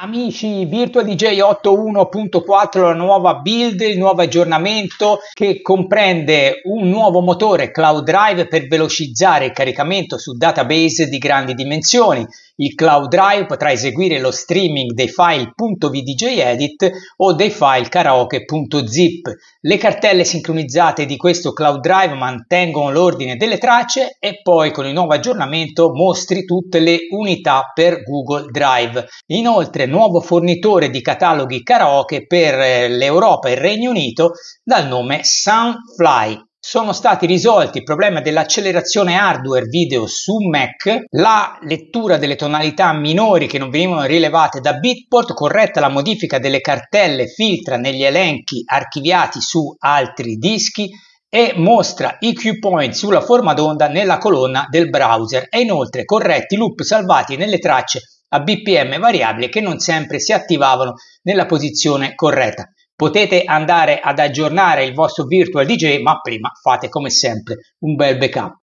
Amici Virtual DJ 81.4, la nuova build, il nuovo aggiornamento che comprende un nuovo motore Cloud Drive per velocizzare il caricamento su database di grandi dimensioni. Il Cloud Drive potrà eseguire lo streaming dei file .vdjedit o dei file karaoke.zip. Le cartelle sincronizzate di questo Cloud Drive mantengono l'ordine delle tracce e poi con il nuovo aggiornamento mostri tutte le unità per Google Drive. Inoltre nuovo fornitore di cataloghi karaoke per eh, l'Europa e il Regno Unito dal nome Soundfly. Sono stati risolti il problema dell'accelerazione hardware video su Mac, la lettura delle tonalità minori che non venivano rilevate da Bitport, corretta la modifica delle cartelle filtra negli elenchi archiviati su altri dischi, e mostra i Q point sulla forma d'onda nella colonna del browser e inoltre corretti i loop salvati nelle tracce a BPM variabile che non sempre si attivavano nella posizione corretta. Potete andare ad aggiornare il vostro virtual DJ, ma prima fate come sempre un bel backup.